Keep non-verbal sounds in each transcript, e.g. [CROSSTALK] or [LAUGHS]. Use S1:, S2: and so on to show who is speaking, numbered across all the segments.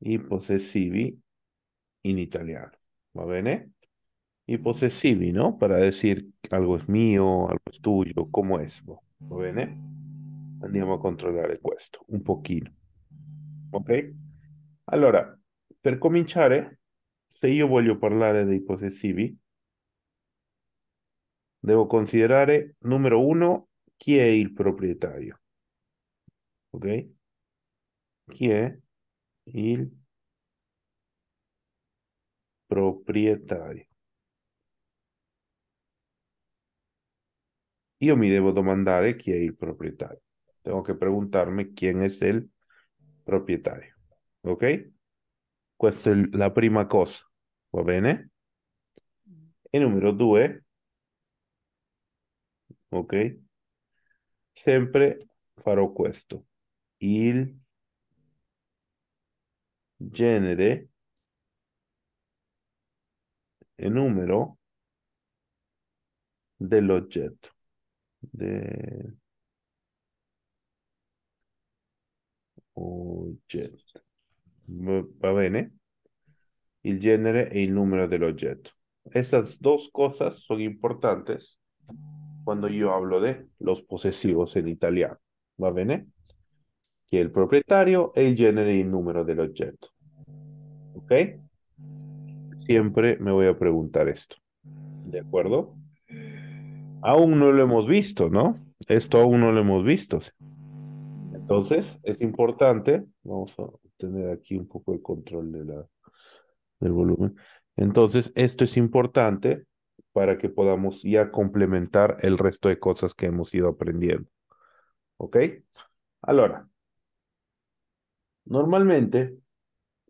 S1: i possessivi in italiano, va bene? I possessivi, ¿no? Para decir algo es mío, algo es tuyo, cómo es, va bene? Andiamo a controllare questo, un pochino, ok? Allora, per cominciare, se io voglio parlare dei possessivi, devo considerare, numero uno, chi è il proprietario, ok? Chi è el proprietario. Io mi devo domandare chi è il proprietario. Tengo que preguntarme quién es el propietario. ¿Ok? Esta pues è la prima cosa. Va bene? E eh? número due. Ok? Sempre farò questo. Il genere, el número del objeto. De oggetto. Va bene? ¿eh? y genere el número del objeto. Estas dos cosas son importantes cuando yo hablo de los posesivos en italiano. Va bene? Eh? Que el propietario el género y el número del objeto. ¿Ok? Siempre me voy a preguntar esto. ¿De acuerdo? Aún no lo hemos visto, ¿no? Esto aún no lo hemos visto. Entonces, es importante, vamos a tener aquí un poco de control de la, del volumen. Entonces, esto es importante para que podamos ya complementar el resto de cosas que hemos ido aprendiendo. ¿Ok? Ahora, normalmente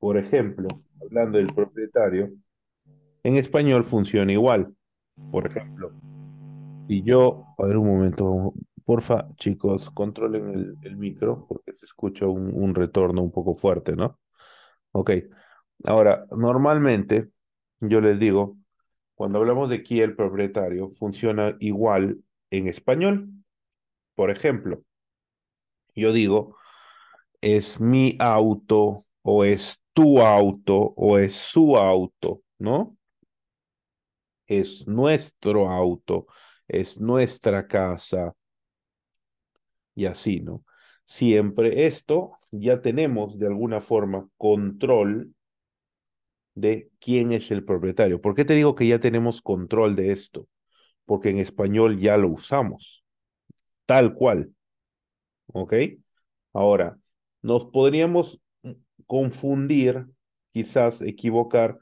S1: por ejemplo, hablando del propietario, en español funciona igual. Por ejemplo, Y yo, a ver un momento, porfa, chicos, controlen el, micro porque se escucha un, retorno un poco fuerte, ¿no? Ok. Ahora, normalmente, yo les digo, cuando hablamos de aquí el propietario, funciona igual en español. Por ejemplo, yo digo, es mi auto o es tu auto o es su auto, ¿no? Es nuestro auto, es nuestra casa y así, ¿no? Siempre esto ya tenemos de alguna forma control de quién es el propietario. ¿Por qué te digo que ya tenemos control de esto? Porque en español ya lo usamos, tal cual. ¿Ok? Ahora, nos podríamos confundir, quizás equivocar,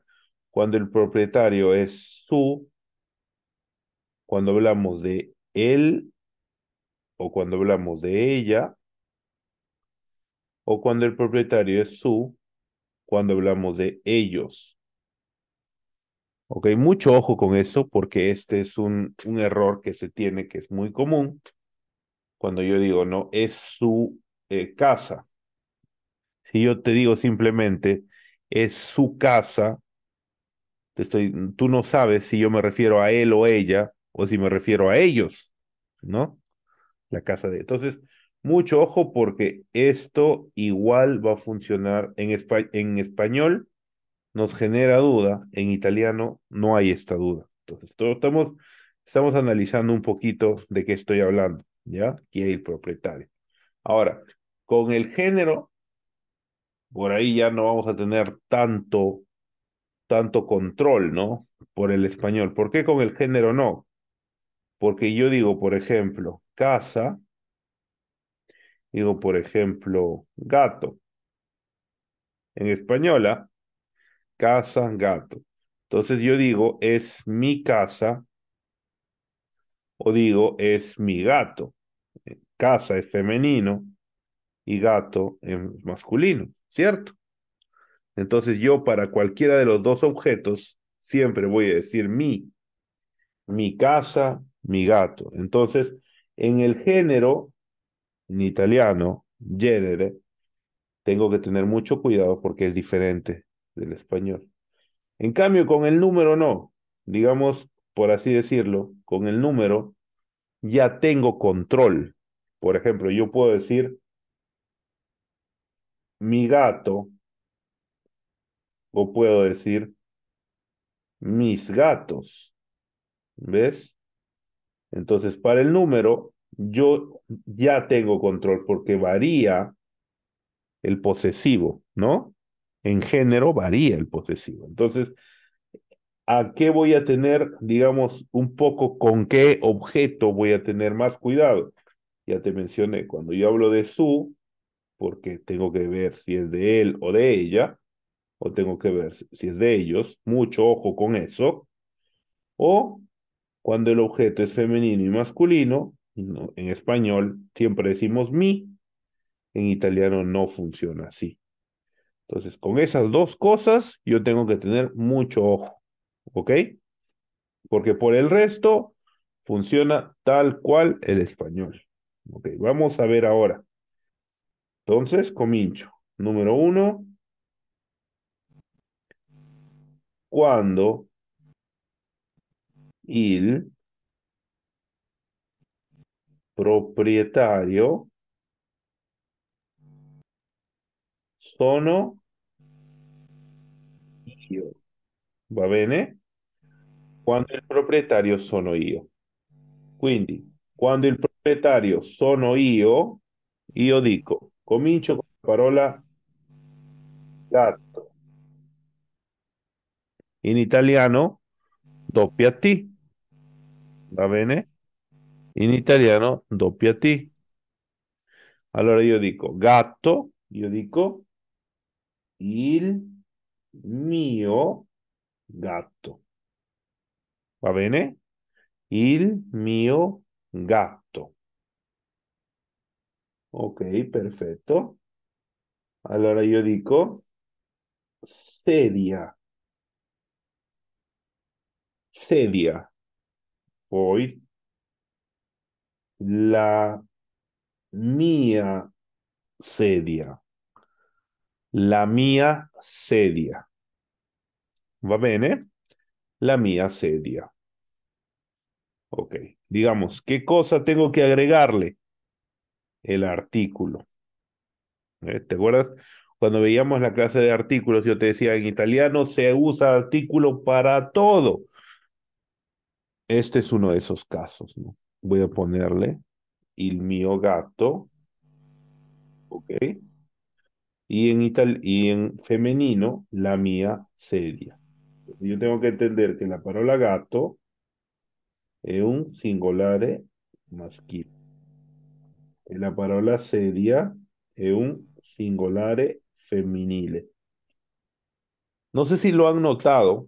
S1: cuando el propietario es su, cuando hablamos de él o cuando hablamos de ella, o cuando el propietario es su, cuando hablamos de ellos. Ok, mucho ojo con eso porque este es un, un error que se tiene que es muy común cuando yo digo, no, es su eh, casa. Y yo te digo simplemente, es su casa, estoy, tú no sabes si yo me refiero a él o ella, o si me refiero a ellos, ¿no? La casa de... Entonces, mucho ojo porque esto igual va a funcionar en, en español, nos genera duda, en italiano no hay esta duda. Entonces, estamos, estamos analizando un poquito de qué estoy hablando, ¿ya? ¿Quién es el propietario? Ahora, con el género por ahí ya no vamos a tener tanto, tanto control, ¿no? Por el español. ¿Por qué con el género no? Porque yo digo, por ejemplo, casa, digo, por ejemplo, gato. En española, casa, gato. Entonces yo digo, es mi casa, o digo, es mi gato. Eh, casa es femenino y gato es masculino. ¿cierto? Entonces yo para cualquiera de los dos objetos siempre voy a decir mi, mi casa, mi gato. Entonces, en el género, en italiano, genere, tengo que tener mucho cuidado porque es diferente del español. En cambio, con el número no. Digamos, por así decirlo, con el número ya tengo control. Por ejemplo, yo puedo decir mi gato, o puedo decir mis gatos. ¿Ves? Entonces, para el número, yo ya tengo control porque varía el posesivo, ¿no? En género varía el posesivo. Entonces, ¿a qué voy a tener, digamos, un poco con qué objeto voy a tener más cuidado? Ya te mencioné, cuando yo hablo de su, porque tengo que ver si es de él o de ella, o tengo que ver si es de ellos, mucho ojo con eso, o cuando el objeto es femenino y masculino, en español siempre decimos mi, en italiano no funciona así. Entonces, con esas dos cosas yo tengo que tener mucho ojo, ¿ok? Porque por el resto funciona tal cual el español. Ok, vamos a ver ahora. Entonces, Comincho, número uno, cuando eh? el propietario sono io. Va bene? Cuando el propietario sono yo. Quindi, quando il proprietario sono yo yo dico Comincio con la parola gatto. In italiano, doppia T. Va bene? In italiano, doppia T. Allora io dico gatto, io dico il mio gatto. Va bene? Il mio gatto. Ok, perfecto. Ahora yo digo... sedia. Sedia. Hoy. la Mía... sedia. La mía sedia. Va bene? Eh? La mía sedia. Ok, digamos, ¿qué cosa tengo que agregarle? el artículo. ¿eh? ¿Te acuerdas? Cuando veíamos la clase de artículos, yo te decía, en italiano se usa artículo para todo. Este es uno de esos casos, ¿no? Voy a ponerle el mio gato, ¿ok? Y en, y en femenino, la mía sedia. Yo tengo que entender que la palabra gato es un singolare masquito la parola seria e eh, un singolare femminile. No sé si lo han notado,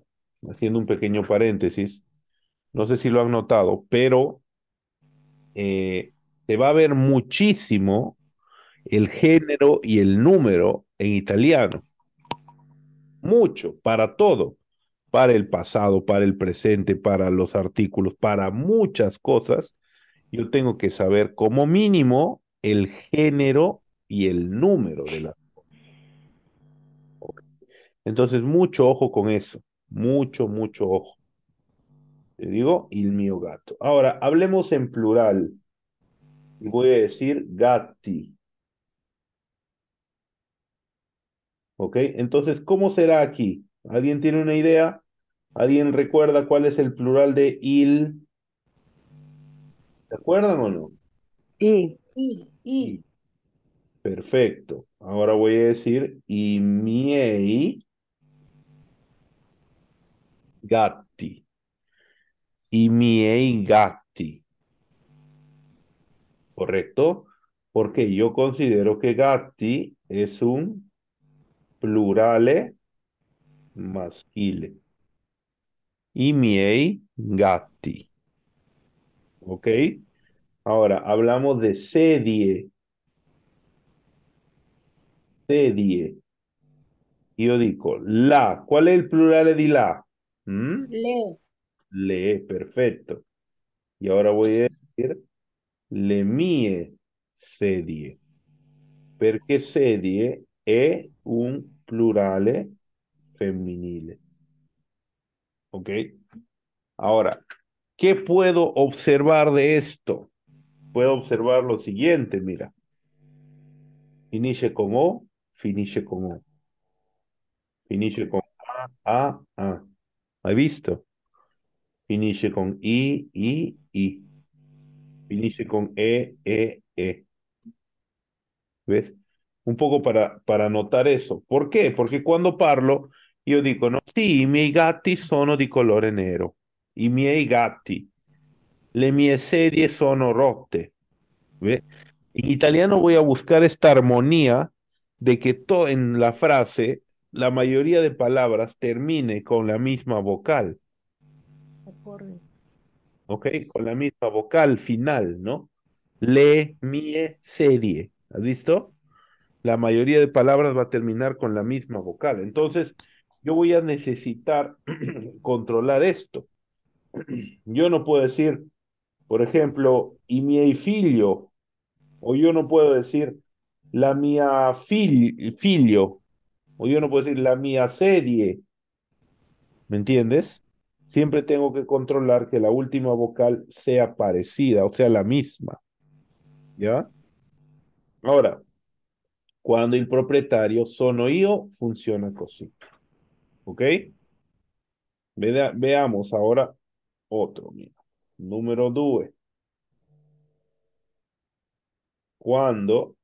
S1: haciendo un pequeño paréntesis, no sé si lo han notado, pero eh, se va a ver muchísimo el género y el número en italiano. Mucho, para todo, para el pasado, para el presente, para los artículos, para muchas cosas yo tengo que saber como mínimo el género y el número de la. Entonces, mucho ojo con eso, mucho, mucho ojo. Te digo, el mío gato. Ahora, hablemos en plural. Y voy a decir gatti. ¿Ok? Entonces, ¿cómo será aquí? ¿Alguien tiene una idea? ¿Alguien recuerda cuál es el plural de il? acuerdan o no? Perfecto. Ahora voy a decir y miei gatti. Y miei gatti. ¿Correcto? Porque yo considero que gatti es un plurale masculino. Y miei gatti. ¿Ok? Ahora, hablamos de sedie. Sedie. Yo digo, la. ¿Cuál es el plural de la? ¿Mm? Le. Le, perfecto. Y ahora voy a decir le mie sedie. Porque sedie es un plural femenino. ¿Ok? Ahora, ¿qué puedo observar de esto? Puedo observar lo siguiente, mira. inicia con O, finisce con O. Finisce con A, A, A. ¿Has visto? Finisce con I, I, I. Finisce con E, E, E. ¿Ves? Un poco para, para notar eso. ¿Por qué? Porque cuando parlo, yo digo, no, sí mis gatti sono di colore nero. I miei gatti le mie sedie sono rotte. ¿Ve? En italiano voy a buscar esta armonía de que todo en la frase la mayoría de palabras termine con la misma vocal. Ok, con la misma vocal final, ¿no? Le, mie, sedie. ¿Has visto? La mayoría de palabras va a terminar con la misma vocal. Entonces, yo voy a necesitar [CLEARS THROAT] controlar esto. [CLEARS THROAT] Yo no puedo decir por ejemplo, y mi hijo o yo no puedo decir la mía fil o yo no puedo decir la mía serie. ¿Me entiendes? Siempre tengo que controlar que la última vocal sea parecida, o sea, la misma. ¿Ya? Ahora, cuando el propietario son yo funciona así. ¿Ok? veamos ahora otro. Numero due. Quando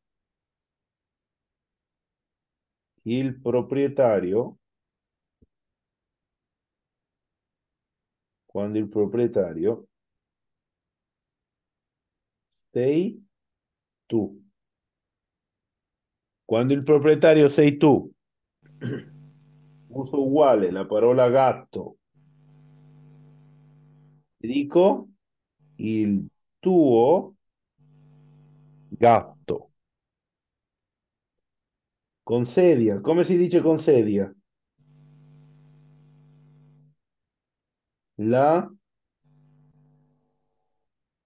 S1: il proprietario quando il proprietario sei tu. Quando il proprietario sei tu, [CLEARS THROAT] uso uguale la parola gatto dico il tuo gatto. Con sedia, come si dice con sedia? La,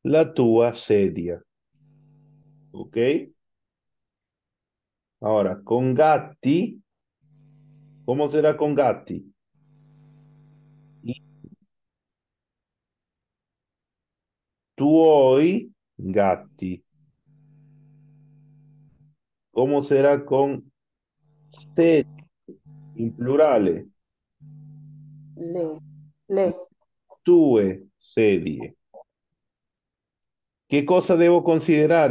S1: la tua sedia. Ok? Ora, con gatti, come sarà con gatti? tuoi gatti. ¿Cómo será con se en plurale?
S2: Le. Le.
S1: Tue sedie. ¿Qué cosa debo considerar?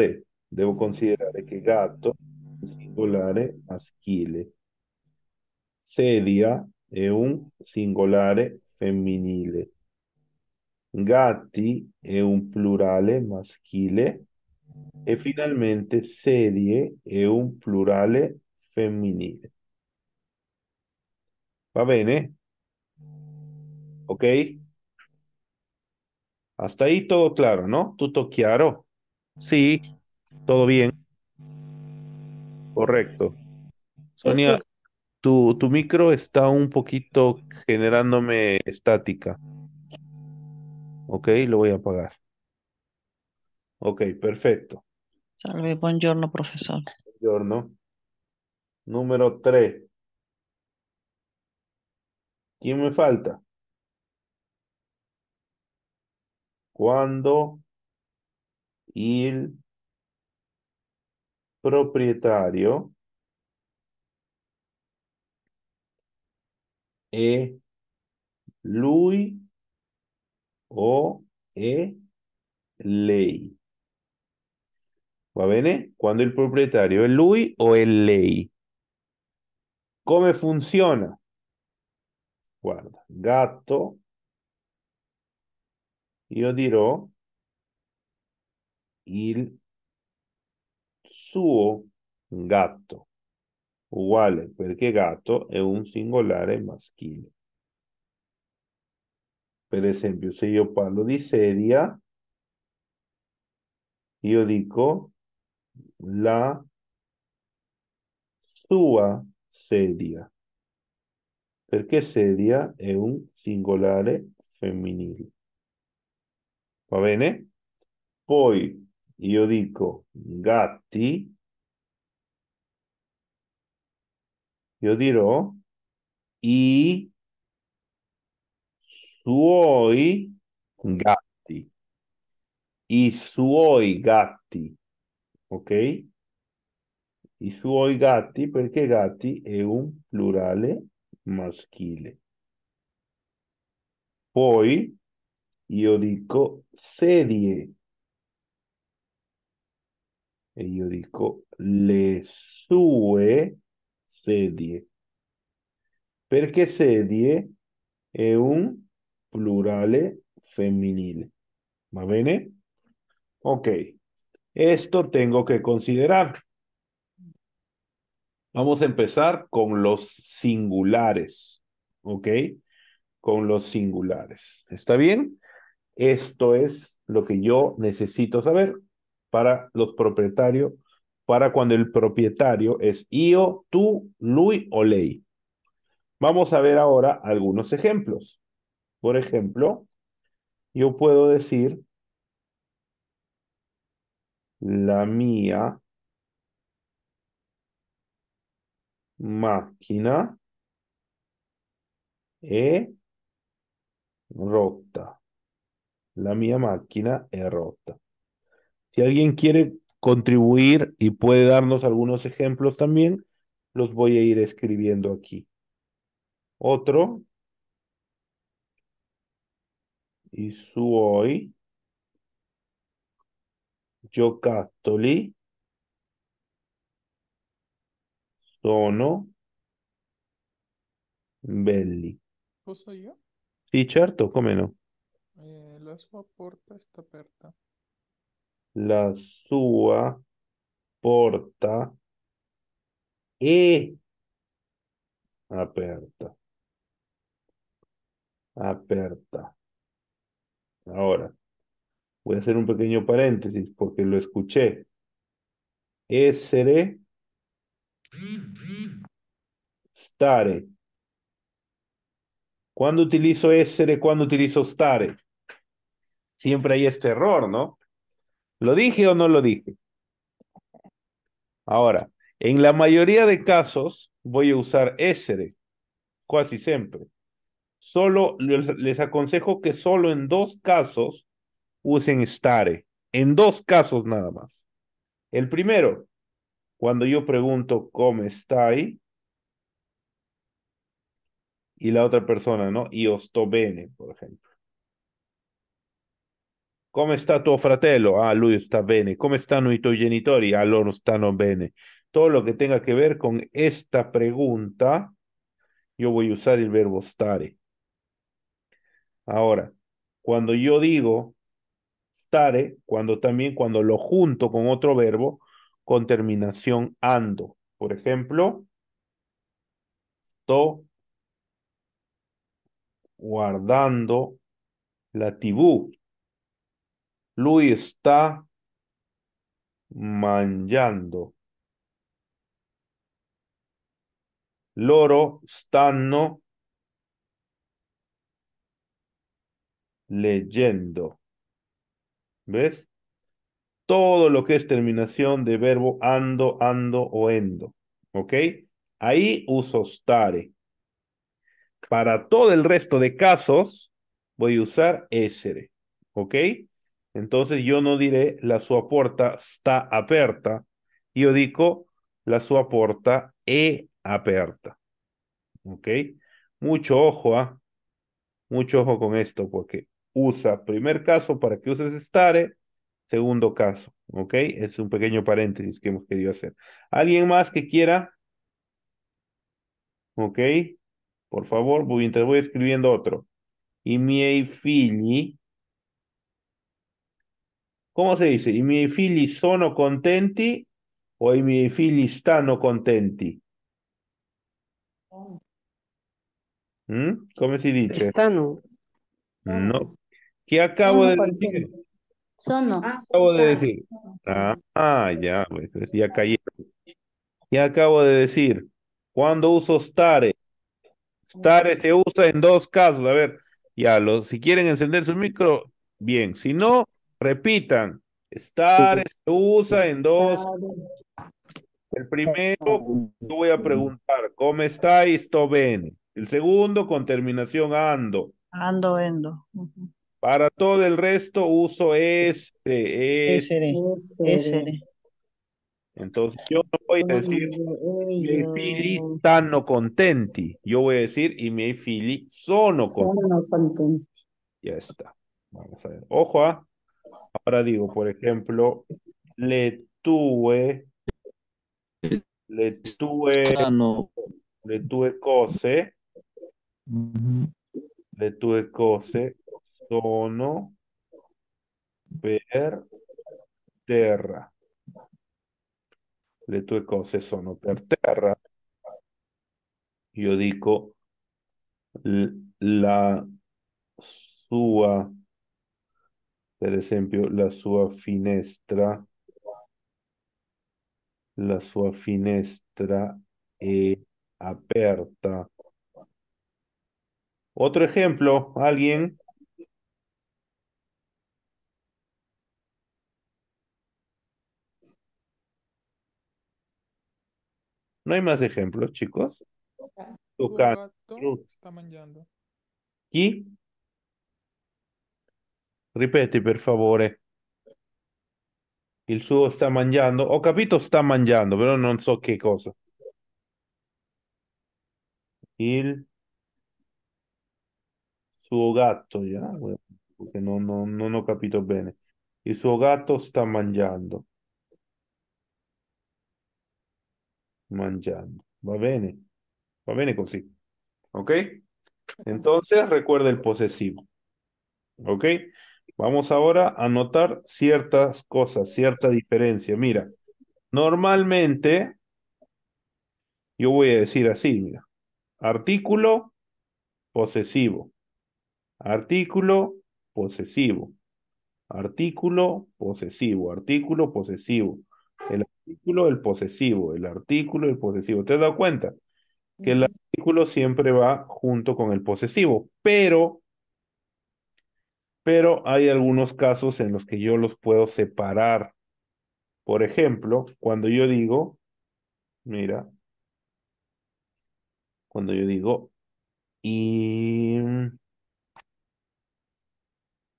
S1: Debo considerar que gato un singolare maschile. Sedia es un singolare femminile gatti è un plurale maschile Y finalmente serie è un plurale femminile. Va bene? ¿eh? ¿Ok? Hasta ahí todo claro, ¿no? ¿Todo claro? Sí, todo bien. Correcto. Sonia, Tu, tu micro está un poquito generándome estática. Ok, lo voy a apagar. Ok, perfecto.
S2: Salve, buongiorno,
S1: profesor. Buongiorno. Número tres. ¿Quién me falta? Cuando el propietario es lui o e lei. Va bene? Quando il proprietario è lui o è lei. Come funziona? Guarda, gatto, io dirò il suo gatto, uguale perché gatto è un singolare maschile. Per esempio, se io parlo di sedia, io dico la sua sedia, perché sedia è un singolare femminile. Va bene? Poi io dico gatti, io dirò i suoi gatti. I suoi gatti. Ok? I suoi gatti perché gatti è un plurale maschile. Poi io dico serie. E io dico le sue sedie. Perché sedie è un plurale ¿eh? femminile. Va bene? Eh? Ok. Esto tengo que considerar. Vamos a empezar con los singulares. ¿Ok? Con los singulares. ¿Está bien? Esto es lo que yo necesito saber para los propietarios, para cuando el propietario es yo, tú, lui o ley. Vamos a ver ahora algunos ejemplos. Por ejemplo, yo puedo decir la mía máquina es rota. La mía máquina es rota. Si alguien quiere contribuir y puede darnos algunos ejemplos también, los voy a ir escribiendo aquí. Otro, i suoi giocattoli sono belli. Posso io? Sì, certo, come no?
S2: Eh, la sua porta sta aperta.
S1: La sua porta è aperta. Aperta. Ahora, voy a hacer un pequeño paréntesis porque lo escuché. Essere. Stare. ¿Cuándo utilizo essere? ¿Cuándo utilizo stare? Siempre hay este error, ¿no? ¿Lo dije o no lo dije? Ahora, en la mayoría de casos voy a usar essere, casi siempre. Solo les aconsejo que solo en dos casos usen stare. En dos casos nada más. El primero, cuando yo pregunto cómo estáis y la otra persona, ¿no? Y to bene, por ejemplo. ¿Cómo está tu fratello? Ah, lui está bene. ¿Cómo están i tuoi genitori? Ah, loro stanno bene. Todo lo que tenga que ver con esta pregunta, yo voy a usar el verbo stare. Ahora, cuando yo digo stare, cuando también cuando lo junto con otro verbo con terminación ando. Por ejemplo, estoy guardando la TV. Luis está manjando, Loro no... leyendo. ¿Ves? Todo lo que es terminación de verbo ando, ando o endo. ¿Ok? Ahí uso stare. Para todo el resto de casos, voy a usar essere. ¿Ok? Entonces yo no diré la sua puerta está aperta. Yo digo la su puerta e aperta. ¿Ok? Mucho ojo, ¿ah? Mucho ojo con esto porque usa primer caso para que uses stare, segundo caso, ¿ok? Es un pequeño paréntesis que hemos querido hacer. ¿Alguien más que quiera? ¿Ok? Por favor, mientras voy escribiendo otro. Y miei figli. ¿Cómo se dice? ¿Y miei figli sono contenti o i miei figli stanno contenti? Oh. ¿Mm? ¿Cómo se dice? Stanno. No, ¿Qué acabo de
S2: decir? Sono. Ah, acabo de decir.
S1: Ah, ya, pues, pues, ya caí. ¿Qué acabo de decir? ¿Cuándo uso stare? Stare se usa en dos casos. A ver, ya, lo, si quieren encender su micro, bien. Si no, repitan. Stare se usa en dos. El primero, yo voy a preguntar, ¿cómo está esto, ven El segundo, con terminación ando.
S2: Ando, endo.
S1: Para todo el resto uso este, este. Entonces yo no voy a decir mi fili stanno contenti. Yo voy a decir y me fili sono
S2: contenti.
S1: Ya está. Vamos a ver. Ojo, ah. ahora digo, por ejemplo, le tuve, le tuve, le tuve cose, le tuve cose sono per terra. Le tue cose sono per terra. Io dico la sua, ...por ejemplo, la sua finestra, la sua finestra è eh, aperta. Otro ejemplo, alguien No hay más ejemplos, chicos.
S2: Tu gato sta mangiando.
S1: Chi? Ripeti per favore. Il suo sta mangiando. Ho capito sta mangiando, però non so che cosa. Il suo gatto, yeah? non, non, non ho capito bene. Il suo gatto sta mangiando. manchando, Va bene. Va bene consigo, ¿Ok? Entonces, recuerda el posesivo. ¿Ok? Vamos ahora a notar ciertas cosas, cierta diferencia. Mira, normalmente yo voy a decir así, mira. Artículo posesivo. Artículo posesivo. Artículo posesivo. Artículo posesivo artículo, el posesivo, el artículo, el posesivo. ¿Te has dado cuenta? Que el artículo siempre va junto con el posesivo, pero, pero hay algunos casos en los que yo los puedo separar. Por ejemplo, cuando yo digo, mira, cuando yo digo, y,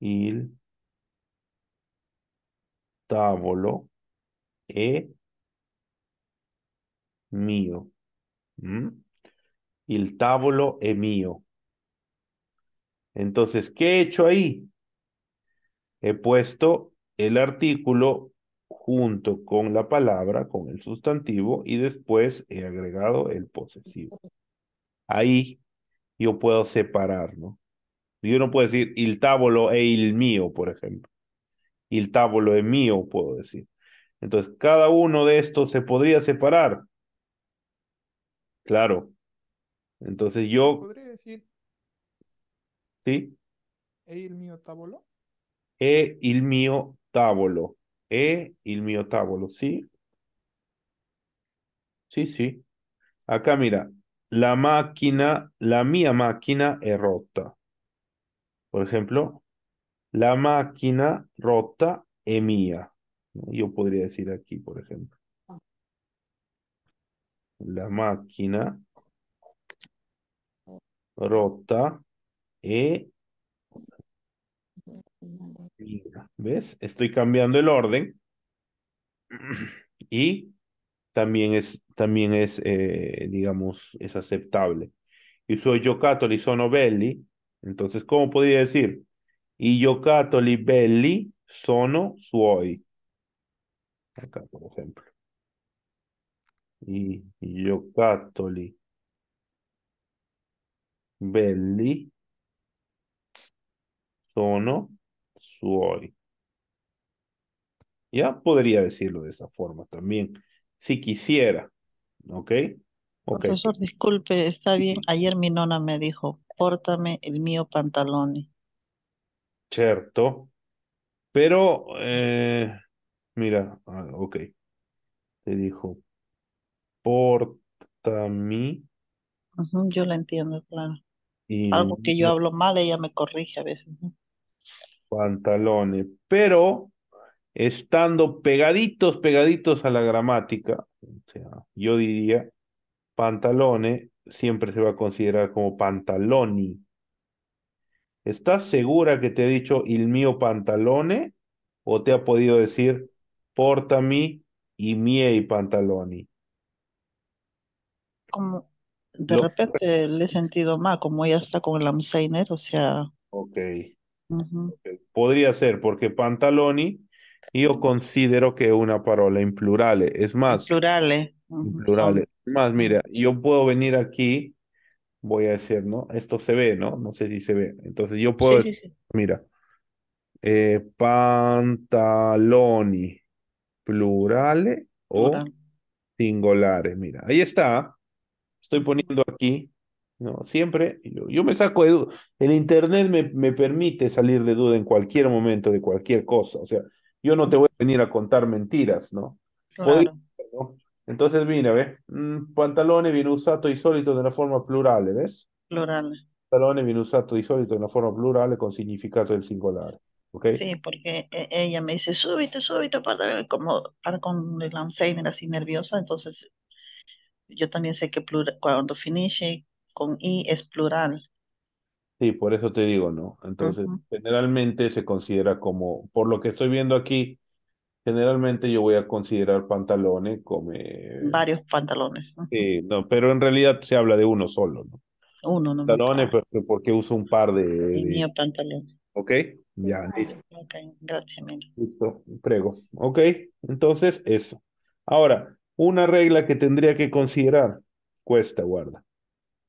S1: el tavolo e mío. El tábulo es mío. Entonces, ¿qué he hecho ahí? He puesto el artículo junto con la palabra, con el sustantivo, y después he agregado el posesivo. Ahí yo puedo separar, ¿no? Yo no puedo decir el tábulo e el mío, por ejemplo. El tábulo es mío, puedo decir. Entonces, cada uno de estos se podría separar Claro. Entonces yo...
S2: ¿Podría decir? ¿Sí? E il mio tavolo.
S1: E il mio tavolo. E il mio tavolo, ¿sí? Sí, sí. Acá mira, la máquina, la mía máquina es rota. Por ejemplo, la máquina rota es mía. Yo podría decir aquí, por ejemplo la máquina rota y e ¿Ves? Estoy cambiando el orden. [CLEARS THROAT] Y también es, también es eh, digamos, es aceptable. Y soy catoli sono belli. Entonces, ¿cómo podría decir? Y catoli belli sono suoi. Acá, por ejemplo yo catoli, belli sono suoi. Ya podría decirlo de esa forma también, si quisiera, ¿ok? Profesor,
S2: disculpe, está bien. Ayer mi nona me dijo, pórtame el mío pantalón.
S1: Cierto, pero, eh, mira, ah, ok, te dijo, importa mí.
S2: yo la entiendo, claro.
S1: Algo que yo hablo
S2: mal, ella me corrige a veces,
S1: pantalones, pero estando pegaditos, pegaditos a la gramática, o sea, yo diría pantalones siempre se va a considerar como pantaloni. ¿Estás segura que te he dicho il mio pantalone o te ha podido decir porta portami y miei pantaloni? de
S2: repente le he sentido más, como ella está con el Amseiner, o sea.
S1: okay. Podría ser, porque pantaloni yo considero que es una parola en plurales. Eh. Es más. Plurales. Eh.
S2: Plurales. Eh.
S1: Es más, mira, yo puedo venir aquí, voy a decir, ¿no? Esto se ve, ¿no? No sé si se ve. Entonces yo puedo mira, pantaloni plurales o singulares. Mira, ahí está estoy poniendo aquí, ¿no? Siempre, yo, me saco de duda. El Internet me, me, permite salir de duda en cualquier momento de cualquier cosa. O sea, yo no te voy a venir a contar mentiras, ¿no? Entonces, mira, ¿ves? Mm, pantalones viene usato y solito de la forma plural, ¿eh? ¿ves? Plural. Pantalones viene usato y solito de la forma plural con significado del singular. Okay. Sí,
S2: porque e, ella me dice, súbito, súbito, para, como para con el Alzheimer así nerviosa, entonces yo también sé que cuando finisce con i es plural.
S1: Sí, por eso te digo, ¿no? Entonces, generalmente se considera como, por lo que estoy viendo aquí, generalmente yo voy a considerar pantalones como... Varios pantalones. ¿no? Sí, pero en realidad se habla de uno solo, ¿no?
S2: Uno, no. Pantalones,
S1: pero, porque uso un par de... mío pantalones. ¿Ok? Ya, ah, listo. Ok, gracias, Listo, prego. Ok, entonces eso. Ahora, una regla que tendría que considerar, cuesta, guarda.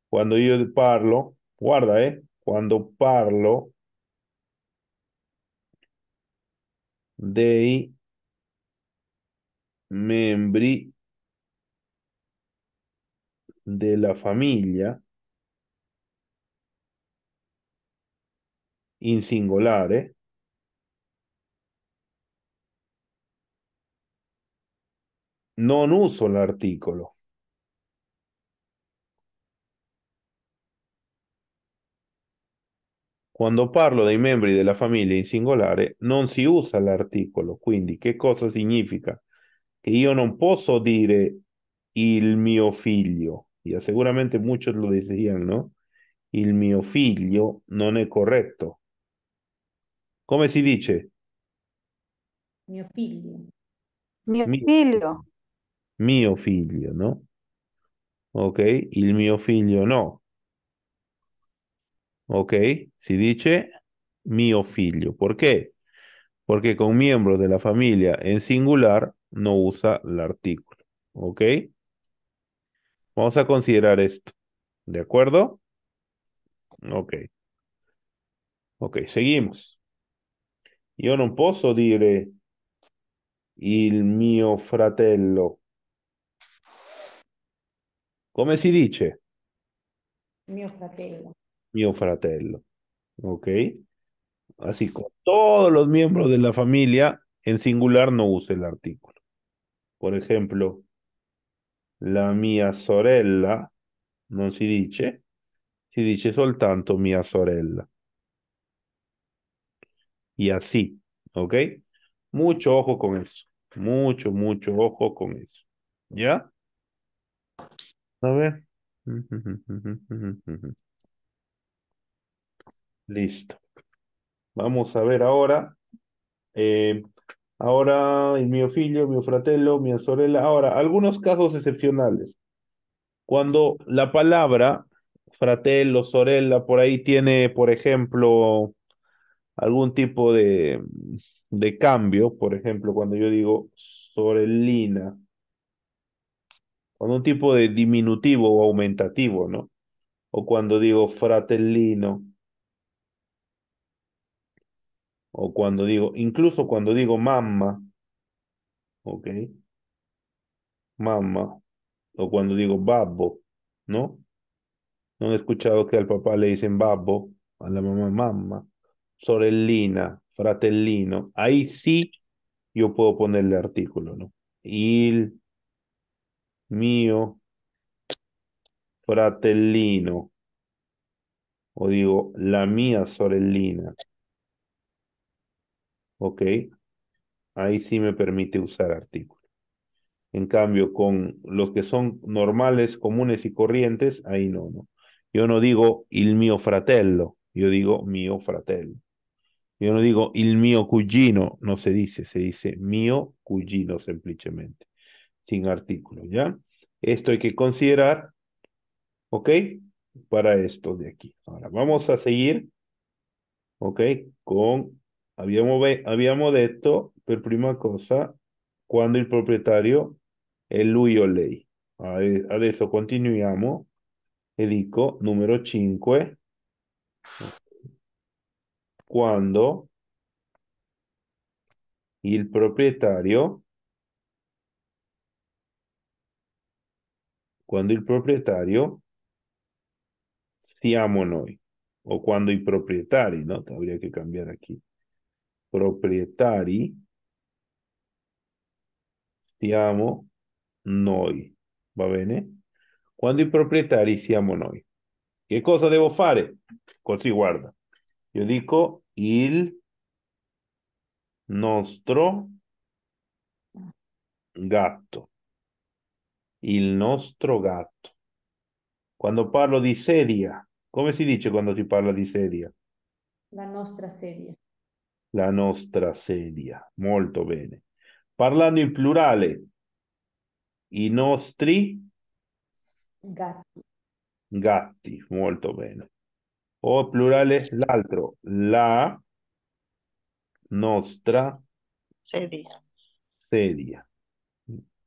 S1: Cuando yo parlo, guarda eh, Cuando parlo dei membri la familia, in singolare, non uso l'articolo. Quando parlo dei membri della famiglia in singolare non si usa l'articolo, quindi che cosa significa? Che io non posso dire il mio figlio, ya seguramente muchos lo decían, ¿no? Il mio figlio non è corretto. Come si dice?
S2: Mio figlio. Mio, mio figlio.
S1: mio figlio, no? Ok? Il mio figlio no. Ok? Si dice mio figlio. ¿Por qué? Porque con miembros de la familia en singular no usa el artículo. ¿Ok? Vamos a considerar esto. ¿De acuerdo? Ok. Ok, seguimos. Yo no puedo dire il mio fratello. Cómo si dice? Mio fratello. Mio fratello. Ok. Así con todos los miembros de la familia, en singular no use el artículo. Por ejemplo, la mia sorella no si dice, si dice soltanto mia sorella. Y así, ¿ok? Mucho ojo con eso. Mucho, mucho ojo con eso. ¿Ya? A ver. [LAUGHS] Listo. Vamos a ver ahora. Eh, ahora mi mio mi mi fratello, mi sorella. Ahora, algunos casos excepcionales. Cuando la palabra fratello, sorella, por ahí tiene, por ejemplo, algún tipo de, de cambio. Por ejemplo, cuando yo digo sorellina con un tipo de diminutivo o aumentativo, ¿no? O cuando digo fratellino, o cuando digo, incluso cuando digo mamma, ¿ok? Mamma, o cuando digo babbo, ¿no? No he escuchado que al papá le dicen babbo, a la mamá mamma, sorellina, fratellino. Ahí sí yo puedo ponerle artículo, ¿no? Il, Mío fratellino, o digo la mía sorellina. Ok, ahí sí me permite usar artículo. En cambio, con los que son normales, comunes y corrientes, ahí no, no. Yo no digo il mio fratello, yo digo mio fratello. Yo no digo il mio cugino, no se dice, se dice mio cugino simplemente sin artículo, ¿ya? Esto hay que considerar, ¿ok? Para esto de aquí. Ahora, vamos a seguir, ¿ok? Con, habíamos, habíamos de esto, primera cosa, cuando el propietario è ley. o lei. Adesso continuiamo e dico numero 5. ¿eh? Cuando el propietario... Cuando el propietario siamo noi, o cuando i proprietari, ¿no? Habría que cambiar aquí. Proprietari siamo noi, va bene? Cuando i proprietari siamo noi. ¿Qué cosa devo fare? Così guarda. Yo dico il nostro mm. gatto. il nostro gatto. Quando parlo di sedia, come si dice quando si parla di sedia?
S2: La nostra sedia.
S1: La nostra sedia, molto bene. Parlando in plurale, i nostri
S2: gatti.
S1: Gatti, molto bene. O plurale l'altro, la nostra
S2: sedia.
S1: Sedia.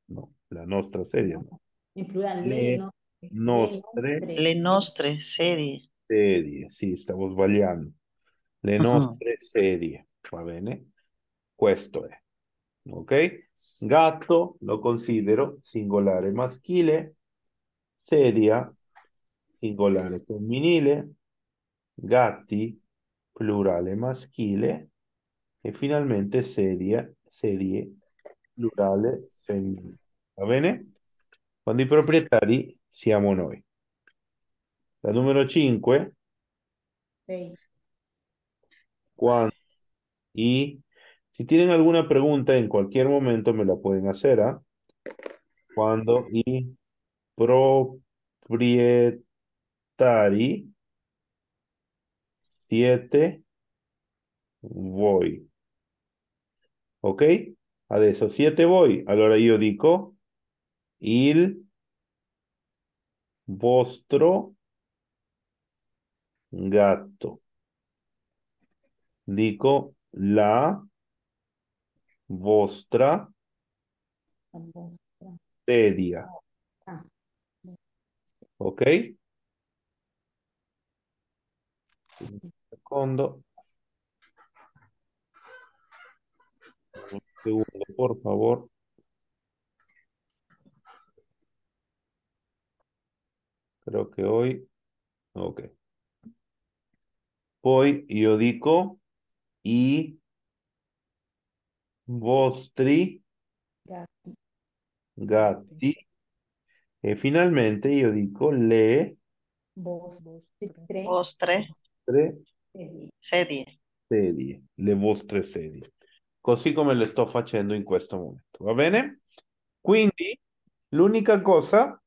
S1: No la nostra serie. No? In plurale, le, no? nostre,
S2: le nostre serie.
S1: Serie, sì, stavo sbagliando. Le ah. nostre uh -huh. serie, va bene? Questo è. Ok? Gatto lo considero singolare maschile, sedia singolare femminile, gatti plurale maschile e finalmente serie, serie plurale femminile. va eh? Cuando Quando i proprietari siamo noi. La número 5. Eh. Cuando y si tienen alguna pregunta en cualquier momento me la pueden hacer. a ¿ah? Cuando y proprietari siete voy. ¿Ok? Ah, eso siete voy. Ahora yo digo il vostro gatto. Dico la vostra sedia. Ok? Un segundo, por favor. Creo che hoy. Ok. Poi io dico i vostri gatti. gatti. E eh, finalmente io dico le
S2: vostre, vostre sedie.
S1: sedie. Le vostre sedie. Così come le sto facendo in questo momento. Va bene? Quindi l'unica cosa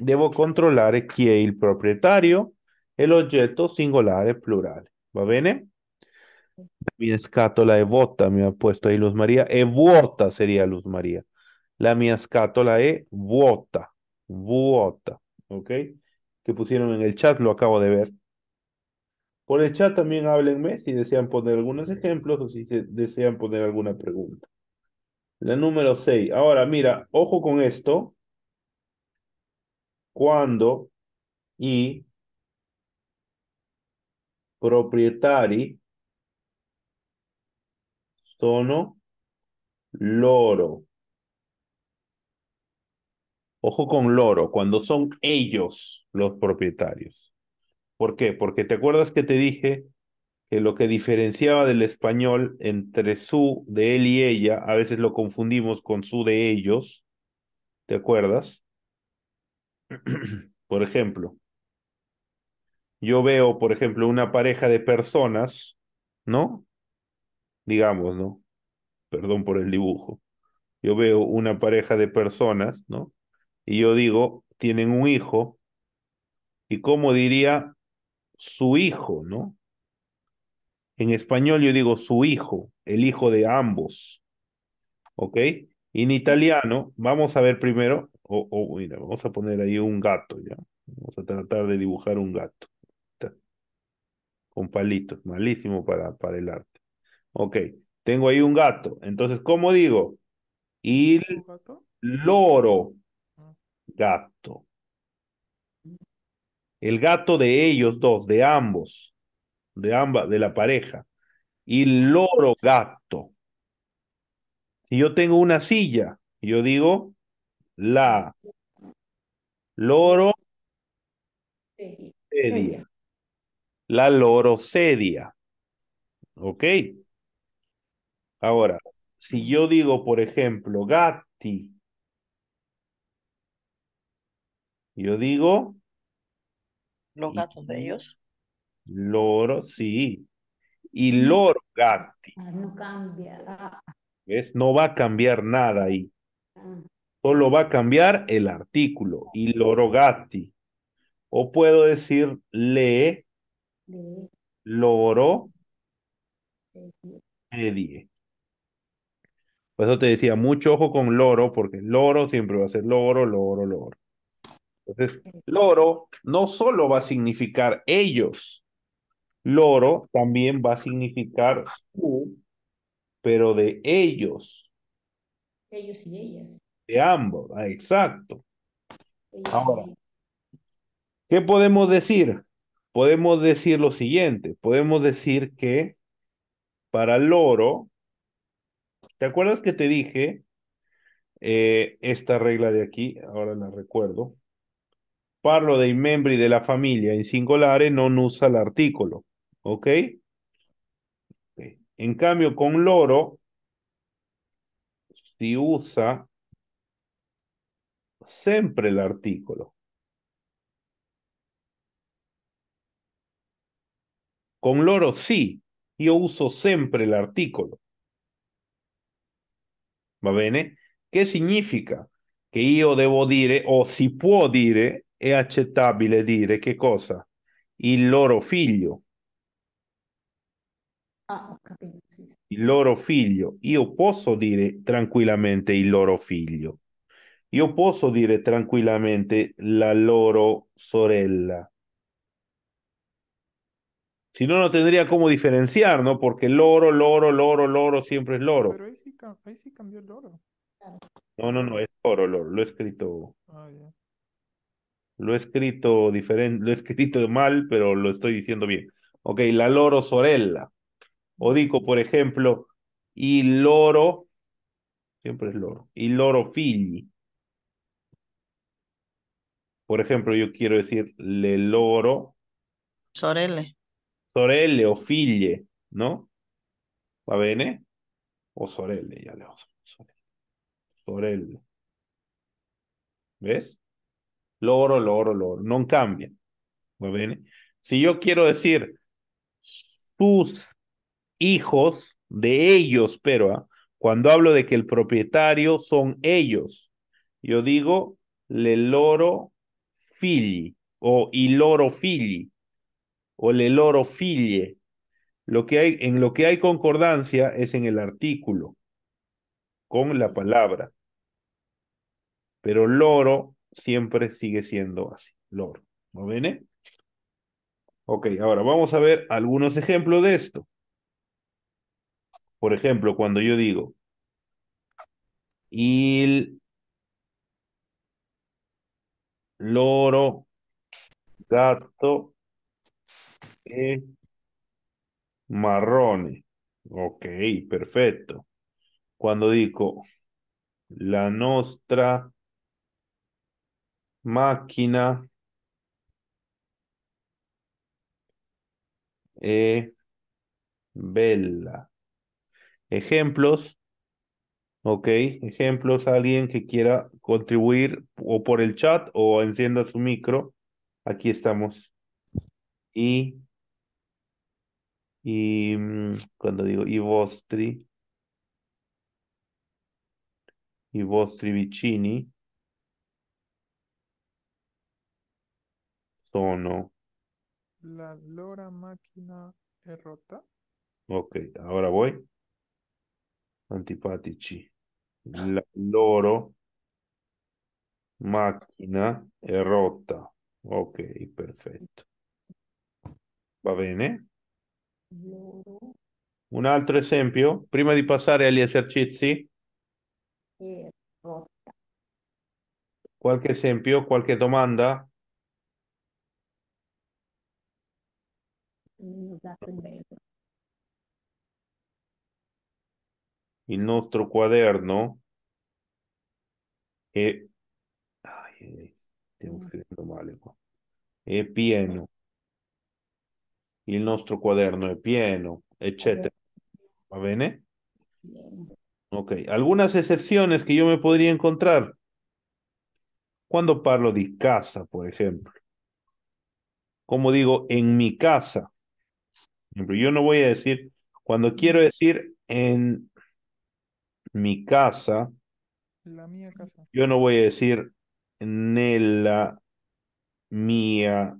S1: debo controlar chi è el proprietario el l'oggetto singolare e plurale. Va bene? Mi mia scatola è Me ha puesto ahí Luz María. È vuota sería Luz María. La mi escatola è vuota. Vuota. ¿Ok? Que pusieron en el chat, lo acabo de ver. Por el chat también háblenme si desean poner algunos ejemplos o si desean poner alguna pregunta. La número 6. Ahora, mira, ojo con esto cuando y propietari sono loro. Ojo con loro, cuando son ellos los propietarios. ¿Por qué? Porque te acuerdas que te dije que lo que diferenciaba del español entre su, de él y ella, a veces lo confundimos con su de ellos. ¿Te acuerdas? [CLEARS THROAT] por ejemplo, yo veo, por ejemplo, una pareja de personas, ¿no? Digamos, ¿no? Perdón por el dibujo. Yo veo una pareja de personas, ¿no? Y yo digo, tienen un hijo. ¿Y cómo diría su hijo, ¿no? En español yo digo su hijo, el hijo de ambos. ¿Ok? en italiano, vamos a ver primero, o, mira, vamos a poner ahí un gato, ¿ya? Vamos a tratar de dibujar un gato. Con palitos, malísimo para, para el arte. Ok, tengo ahí un gato. Entonces, ¿cómo digo? Il loro ah. gato. El gato de ellos dos, de ambos, de ambas, de la pareja. Il loro gato. y yo tengo una silla, yo digo la loro sedia. La loro sedia ¿Ok? Ahora, si yo digo, por ejemplo, gatti, yo digo...
S2: Los gatos de ellos.
S1: Loro, sí. Y loro gatti.
S2: Ah, no cambia. Ah.
S1: ¿Ves? No va a cambiar nada ahí. Ah. Solo va a cambiar el artículo, y lorogati. O puedo decir le, loro, edie. Por eso te decía, mucho ojo con loro, porque loro siempre va a ser loro, loro, loro. Entonces, loro no solo va a significar ellos, loro también va a significar su, pero de ellos.
S2: Ellos y ellas.
S1: De ambos, exacto. Ahora, ¿qué podemos decir? Podemos decir lo siguiente, podemos decir que para loro, ¿te acuerdas que te dije eh, esta regla de aquí? Ahora la recuerdo. Parlo miembros de la familia. En singulares no usa el artículo. ¿ok? En cambio, con loro, si usa sempre l'articolo. Con loro sì, io uso sempre l'articolo. Va bene? Che significa? Che io devo dire, o si può dire, è accettabile dire che cosa? Il loro figlio.
S2: Ah, ho capito. Sì,
S1: sì. Il loro figlio. Io posso dire tranquillamente il loro figlio. yo posso dire tranquilamente, la loro sorella. Si no, no tendría cómo diferenciar, ¿no? Porque loro, loro, loro, loro siempre es loro. Pero
S2: ahí sí, cambió el loro.
S1: No, no, no, es loro, loro. Lo he escrito. Ah, lo he escrito diferente, lo he escrito mal, pero lo estoy diciendo bien. Ok, la loro sorella. O digo, por ejemplo, y loro, siempre es loro, y loro figli. Por ejemplo, yo quiero decir le loro.
S2: Sorelle.
S1: Sorelle o fille, ¿no? ¿Va bene? O sorelle, ya le vamos sorelle. sorelle. ¿Ves? Loro, loro, loro. No cambia. ¿Va bene? Si yo quiero decir tus hijos, de ellos, pero ¿ah? cuando hablo de que el propietario son ellos, yo digo le loro o y loro figli o le loro Lo que hay, en lo que hay concordancia es en el artículo con la palabra. Pero loro siempre sigue siendo así, loro. ¿No ven? Ok, ahora vamos a ver algunos ejemplos de esto. Por ejemplo, cuando yo digo, il loro, gato e marrone. Ok, perfecto. Cuando digo la nostra máquina e bella. Ejemplos Ok, ejemplos, alguien que quiera contribuir o por el chat o encienda su micro. Aquí estamos. Y, y mm, cuando digo, y vostri, y vostri vicini sono.
S2: La lora máquina es rota.
S1: Ok, ahora voy. antipatici, la loro macchina è rotta. Ok, perfetto. Va bene? Un altro esempio, prima di passare agli esercizi? rotta. Qualche esempio, qualche domanda?
S2: No. Esatto,
S1: il nuestro cuaderno è, eh, stiamo este, eh, eh, pieno, il nostro quaderno è pieno, eccetera. ¿Va bene? Ok, algunas excepciones que yo me podría encontrar. Cuando hablo de casa, por ejemplo. Como digo, en mi casa. Yo no voy a decir, cuando quiero decir en mi casa. Yo no voy a decir en la mía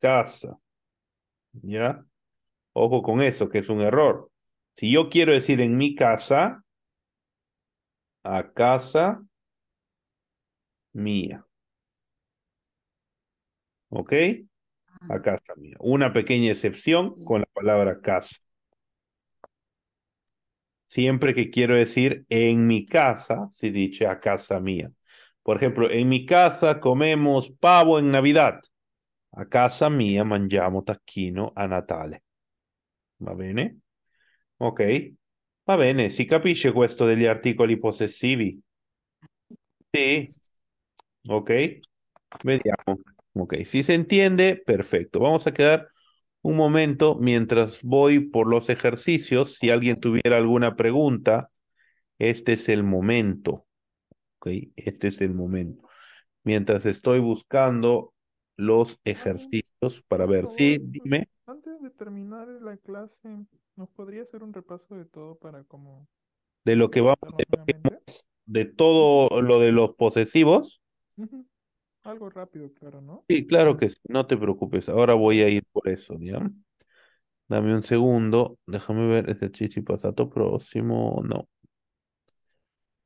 S1: casa. ¿Ya? Ojo con eso, que es un error. Si yo quiero decir en mi casa, a casa mía. ¿Ok? A ah. casa mía. Una pequeña excepción con la palabra casa siempre que quiero decir en mi casa, si dice a casa mía. Por ejemplo, en mi casa comemos pavo en Navidad. A casa mía mangiamo tacchino a Natale. Va bene? Ok. Va bene, si capisce questo degli articoli possessivi? Sí. Ok. Vediamo. Ok, si se entiende, perfecto. Vamos a quedar un momento mientras voy por los ejercicios. Si alguien tuviera alguna pregunta, este es el momento. Okay, este es el momento. Mientras estoy buscando los ah, ejercicios para ver. si pues, dime.
S2: Antes de terminar la clase, ¿nos podría hacer un repaso de todo para como...
S1: De lo que vamos, de, de todo lo de los posesivos
S2: algo rápido, claro, ¿no?
S1: Sí, claro que sí, no te preocupes. Ahora voy a ir por eso, ¿ya? Dame un segundo, déjame ver este chichi pasato próximo, no.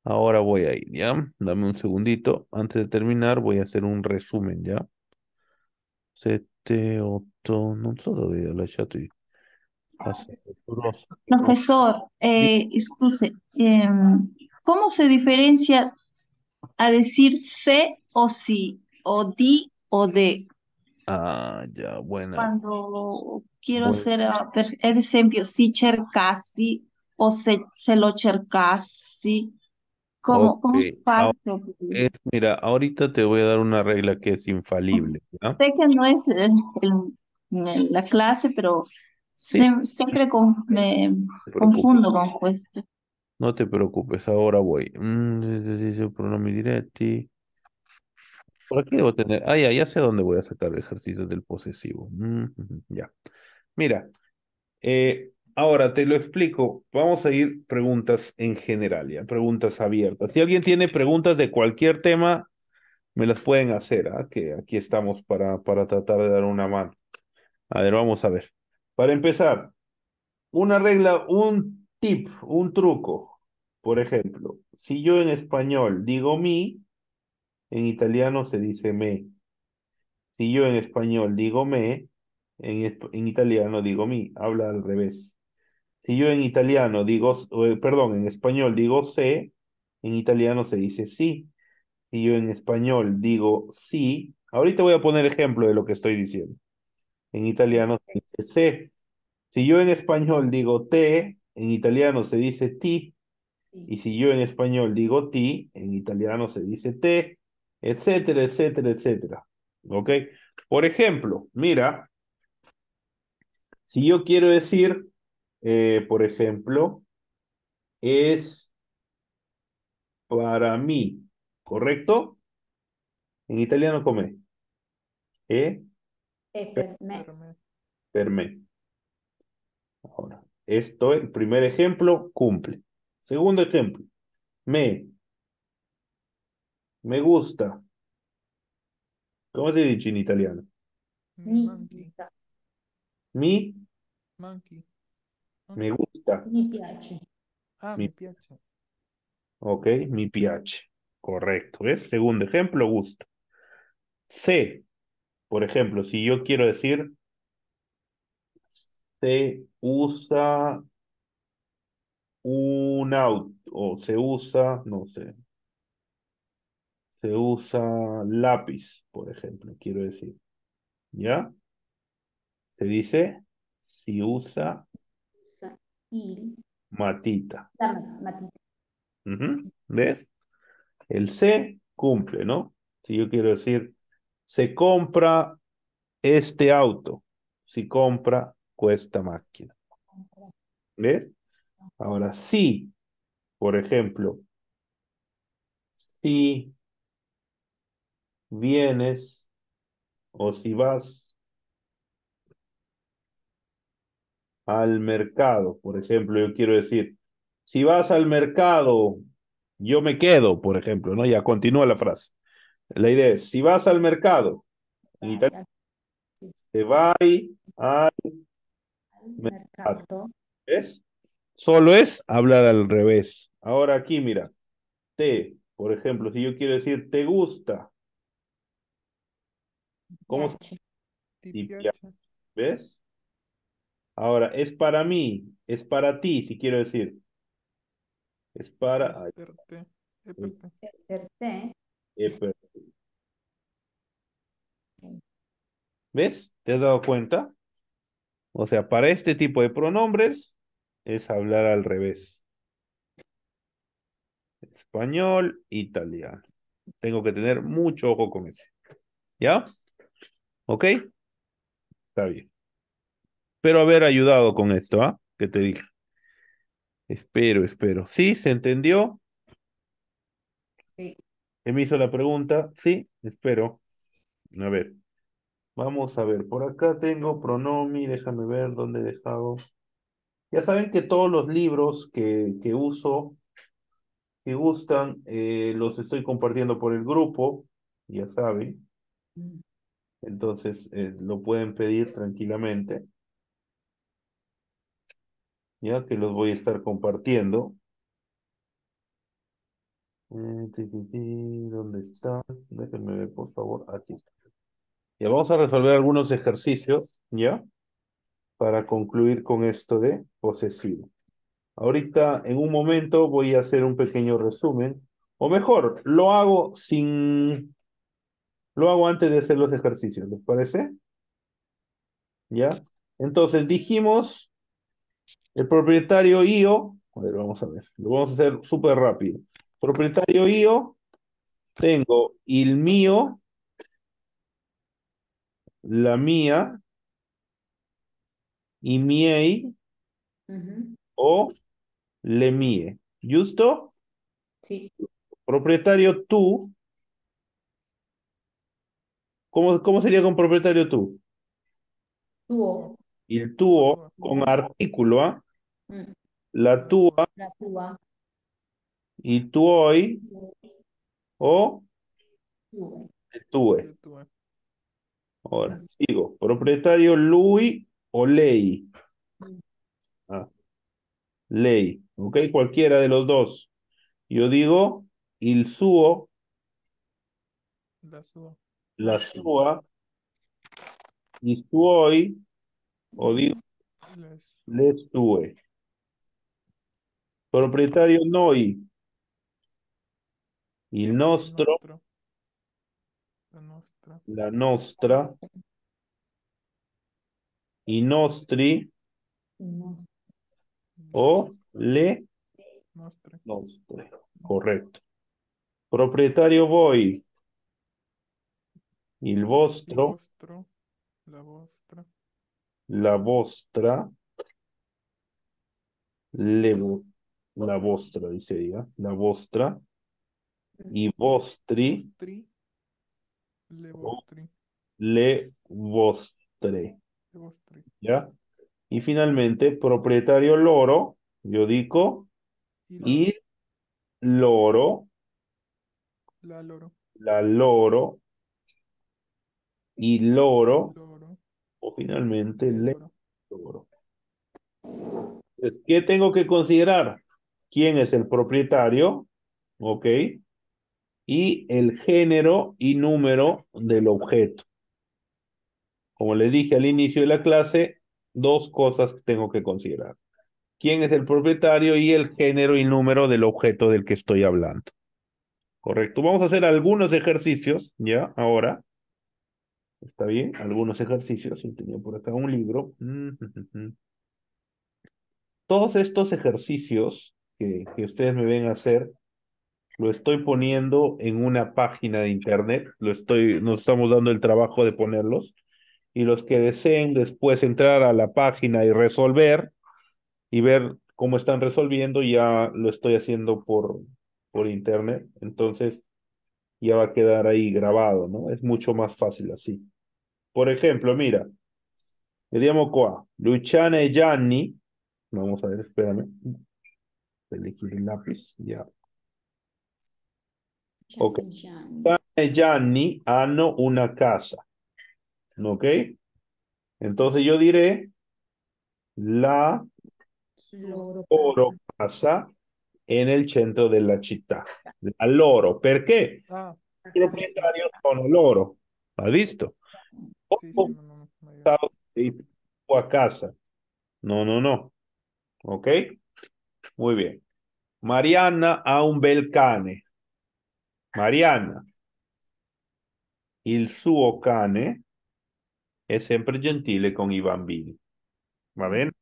S1: Ahora voy a ir, ¿ya? Dame un segundito. Antes de terminar, voy a hacer un resumen, ¿ya? 7, no todavía la chat.
S2: Profesor, eh, excuse, em, ¿cómo se diferencia a decir se o sí? o di o de.
S1: Ah, ya, bueno
S2: Cuando quiero hacer, por ejemplo, si cercasi o se, lo cercasi. como como
S1: mira, ahorita te voy a dar una regla que es infalible.
S2: Sé que no es la clase, pero siempre me confundo con esto.
S1: No te preocupes, ahora voy. Mm, ¿Por debo tener? Ah, ya, sé dónde voy a sacar ejercicio del posesivo. ya. Mira, eh, ahora te lo explico. Vamos a ir preguntas en general, ya, preguntas abiertas. Si alguien tiene preguntas de cualquier tema, me las pueden hacer, ¿ah? que aquí estamos para, para tratar de dar una mano. A ver, vamos a ver. Para empezar, una regla, un tip, un truco. Por ejemplo, si yo en español digo mi, en italiano se dice me. Si yo en español digo me, en, italiano digo mi. Habla al revés. Si yo en italiano digo, eh, perdón, en español digo se, en italiano se dice sí. Si yo en español digo sí, ahorita voy a poner ejemplo de lo que estoy diciendo. En italiano se dice se. Si yo en español digo te, en italiano se dice ti. Y si yo en español digo ti, en italiano se dice te etcétera, etcétera, etcétera. ¿Ok? Por ejemplo, mira, si yo quiero decir, eh, por ejemplo, es para mí, ¿correcto? En italiano come. E.
S2: Es per me.
S1: Per me. Ahora, esto, el primer ejemplo, cumple. Segundo ejemplo, me me gusta. ¿Cómo se dice en italiano? Mi. Mi. Monkey. Me gusta.
S2: Mi piace. Ah, mi, piace.
S1: Ok, mi piace. Correcto. ¿Ves? Segundo ejemplo, Gusto. C. Por ejemplo, si yo quiero decir se usa un auto, o se usa, no sé, se usa lápiz, por ejemplo, quiero decir. ¿Ya? Se dice si usa, matita. matita. ¿Ves? El C cumple, ¿no? Si yo quiero decir, se compra este auto. Si compra, cuesta máquina. ¿Ves? Ahora, si, por ejemplo, si vienes o si vas al mercado, por ejemplo, yo quiero decir, si vas al mercado, yo me quedo, por ejemplo, ¿no? Ya continúa la frase. La idea es, si vas al mercado, en italiano, te va al mercado. ¿Ves? Solo es hablar al revés. Ahora aquí, mira, te, por ejemplo, si yo quiero decir te gusta, ¿Cómo se ¿Ves? Ahora, es para mí, es para ti, si quiero decir. Es para... ¿Ves? ¿Te has dado cuenta? O sea, para este tipo de pronombres es hablar al revés. Español, italiano. Tengo que tener mucho ojo con eso. ¿Ya? ¿Ok? Está bien. Espero haber ayudado con esto, ¿ah? Que te dije. Espero, espero. ¿Sí? ¿Se entendió? Sí. me hizo la pregunta. Sí, espero. A ver. Vamos a ver. Por acá tengo pronomi. Déjame ver dónde he dejado. Ya saben que todos los libros que, que uso, que gustan, eh, los estoy compartiendo por el grupo. Ya saben. Mm. Entonces eh, lo pueden pedir tranquilamente. Ya que los voy a estar compartiendo. Eh, ¿Dónde está? Déjenme ver, por favor. Aquí. Ya vamos a resolver algunos ejercicios, ¿ya? Para concluir con esto de posesivo. Ahorita, en un momento, voy a hacer un pequeño resumen. O mejor, lo hago sin lo hago antes de hacer los ejercicios, ¿les parece? ¿Ya? Entonces dijimos, el propietario IO, a ver, vamos a ver, lo vamos a hacer súper rápido. Propietario IO, tengo el mío, la mía, y miei, o le mie. ¿Justo? Sí. Propietario tú, ¿Cómo, sería con propietario tú? Tuo. El tuo con artículo, a ¿ah? mm. La tua. ¿ah?
S2: La tua.
S1: Y tu hoy. O.
S2: El
S1: Ahora, sigo. Propietario Lui o Ley. Mm. Ah. Ley. ¿Ok? Cualquiera de los dos. Yo digo il suo. La suo la sua y suoi o digo le sue. Proprietario noi. Il nostro, la nostra, la nostra i nostri o le nostre. Correcto. Proprietario voi. Il vostro.
S2: vostro. La vostra.
S1: La vostra. le la vostra, dice ella. La vostra. y vostri.
S2: Le vostri.
S1: Le vostre. vostri. ¿Ya? Y finalmente, propietario loro, yo digo, y loro. La loro. La loro y loro, o finalmente leo, Entonces, ¿qué tengo que considerar? ¿Quién es el propietario? ¿Ok? Y el género y número del objeto. Como les dije al inicio de la clase, dos cosas que tengo que considerar. ¿Quién es el propietario y el género y número del objeto del que estoy hablando? Correcto. Vamos a hacer algunos ejercicios, ¿ya? Ahora Está bien, algunos ejercicios, tenía por acá un libro. Mm, [LAUGHS] todos estos ejercicios que, que ustedes me ven hacer, lo estoy poniendo en una página de internet, lo estoy, nos estamos dando el trabajo de ponerlos, y los que deseen después entrar a la página y resolver y ver cómo están resolviendo, ya lo estoy haciendo por, por internet, entonces ya va a quedar ahí grabado, ¿no? Es mucho más fácil así. Por ejemplo, mira, vediamo qua, Luciana y Gianni, vamos a ver, espérame, elegir el lápiz, ya. Ok. Luciana y Gianni hanno una casa, ¿ok? Entonces yo diré la loro, casa en el centro de la ciudad. La loro, ¿por qué? Ah, propietario con loro, ¿ha visto? no, no, a casa. No, no, no. ¿Ok? Muy bien. Mariana a un bel cane Mariana. Il suo cane è sempre gentile con i bambini. Va bene?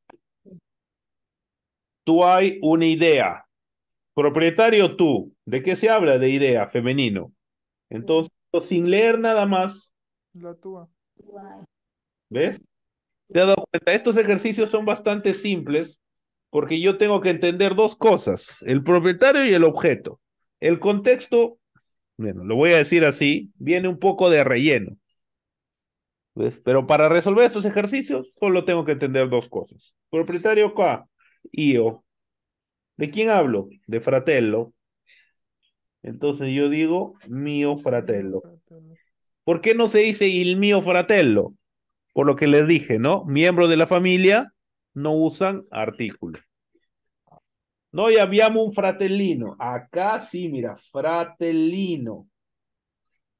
S1: Tú hay una idea. Propietario tú. ¿De qué se habla de idea femenino? Entonces, sin leer nada más. La tuya. ¿Ves? ¿Te has dado cuenta? Estos ejercicios son bastante simples porque yo tengo que entender dos cosas, el propietario y el objeto. El contexto, bueno, lo voy a decir así, viene un poco de relleno. ¿Ves? Pero para resolver estos ejercicios solo tengo que entender dos cosas. Propietario K, yo ¿De quién hablo? De Fratello. Entonces yo digo mío Fratello. ¿Por qué no se dice il mio fratello? Por lo que les dije, ¿no? Miembros de la familia no usan artículo. No, y habíamos un fratellino. Acá sí, mira, fratellino.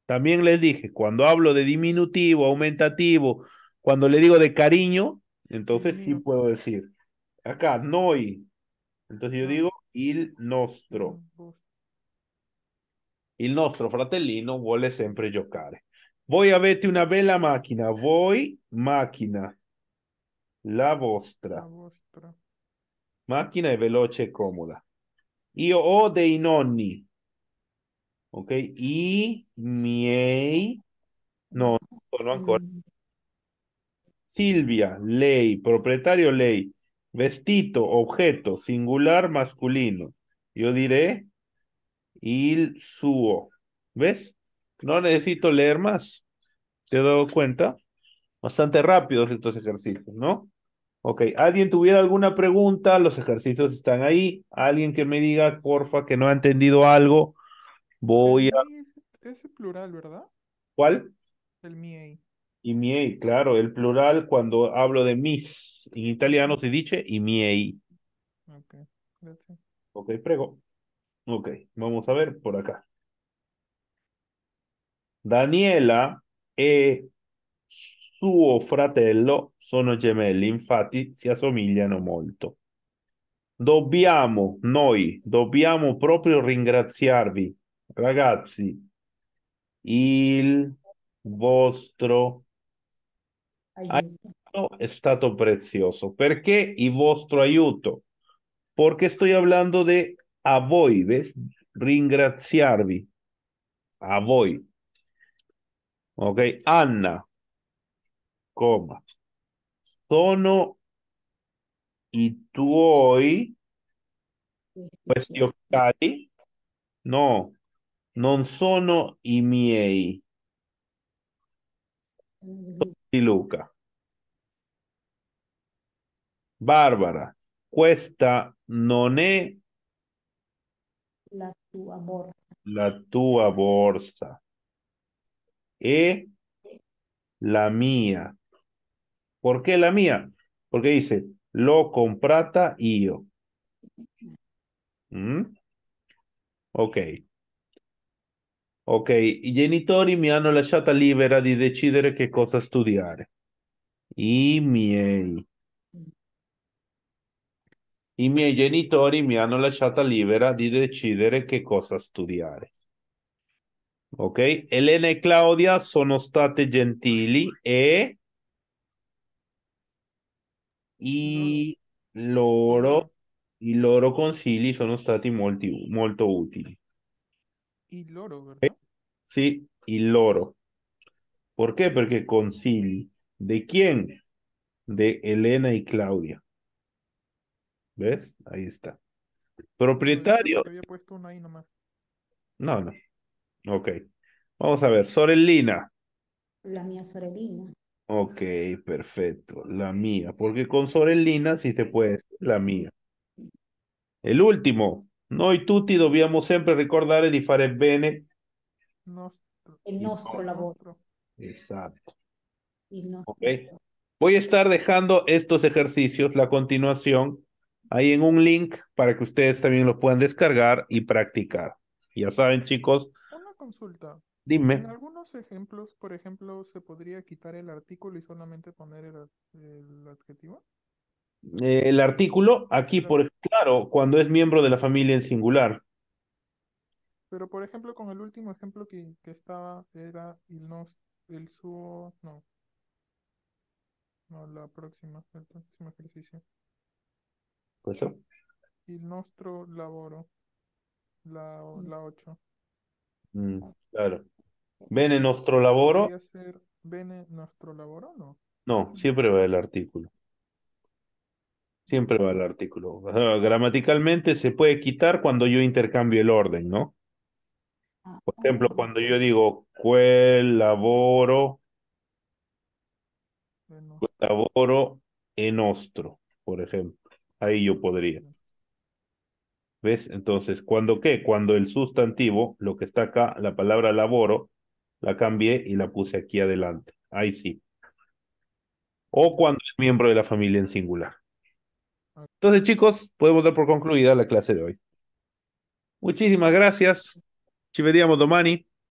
S1: También les dije, cuando hablo de diminutivo, aumentativo, cuando le digo de cariño, entonces sí puedo decir. Acá, noi. Entonces yo digo il nostro. Il nostro fratellino vuole sempre giocare. Voy a verte una bella máquina. Voy, máquina. La vostra. La vostra. Macchina è veloce e comoda. Io ho nonni. Ok? I miei No. no, ancora. Mm. Silvia, lei, proprietario lei. Vestito, objeto, singular masculino. Yo diré il suo. ¿Ves? No necesito leer más. ¿Te he dado cuenta? Bastante rápidos estos ejercicios, ¿no? Ok, ¿alguien tuviera alguna pregunta? Los ejercicios están ahí. Alguien que me diga, porfa, que no ha entendido algo, voy a...
S2: Es, plural, ¿verdad?
S1: ¿Cuál? El miei. Y miei, claro, el plural cuando hablo de mis. En italiano se dice y miei. Ok, gracias. Ok, prego. Ok, vamos a ver por acá. Daniela e suo fratello sono gemelli, infatti si assomigliano molto. Dobbiamo, noi, dobbiamo proprio ringraziarvi, ragazzi, il vostro aiuto è stato prezioso. Perché il vostro aiuto? Perché sto parlando di a voi, ves? ringraziarvi, a voi. Ok, Anna, coma, sono i tuoi questi occhiali? No, non sono i miei. di Luca. Barbara, questa non è
S2: la tua borsa.
S1: La tua borsa e la mia. ¿Por qué la mía? Porque dice, lo comprata io. ¿Mm? Ok. Ok, i genitori mi hanno lasciata libera di decidere che cosa studiare. I miei. I miei genitori mi hanno lasciata libera di decidere che cosa studiare. Ok, Elena y Claudia sono state gentili e i loro, i loro consigli sono stati molti, molto utili. Y loro, verdad? Sí, y loro. ¿Por qué? Porque consigli. ¿De quién? De Elena y Claudia. ¿Ves? Ahí está. Propietario. No, no. Ok. Vamos a ver, Sorellina.
S2: La mía Sorellina.
S1: Ok, perfecto. La mía. Porque con Sorellina sí se puede la mía. El último. Noi tutti dobbiamo sempre ricordare di fare bene.
S2: Nostro. Il nostro lavoro.
S1: Exacto. Il Voy a estar dejando estos ejercicios, la continuación, ahí en un link para que ustedes también los puedan descargar y practicar. Ya saben, chicos,
S2: consulta. Dime. En algunos ejemplos, por ejemplo, ¿se podría quitar el artículo y solamente poner el, el adjetivo?
S1: Eh, el artículo, aquí, por claro, cuando es miembro de la familia en singular.
S2: Pero, por ejemplo, con el último ejemplo que, que estaba, era el, nos el suo, no. No, la próxima, el próximo ejercicio. ¿Pues? nuestro laboro la, mm. la 8.
S1: Mm, claro. Bene nostro laboro
S2: ¿Podría nuestro
S1: no? siempre va el artículo. Siempre va el artículo. Ah, gramaticalmente se puede quitar cuando yo intercambio el orden, ¿no? Por ah, ejemplo, cuando yo digo quel laboro quel lavoro por ejemplo. Ahí yo podría. ¿Ves? Entonces, ¿cuándo qué? Cuando el sustantivo, lo que está acá, la palabra laboro, la cambié y la puse aquí adelante. Ahí sí. O cuando es miembro de la familia en singular. Entonces, chicos, podemos dar por concluida la clase de hoy. Muchísimas gracias. Chiveríamos domani.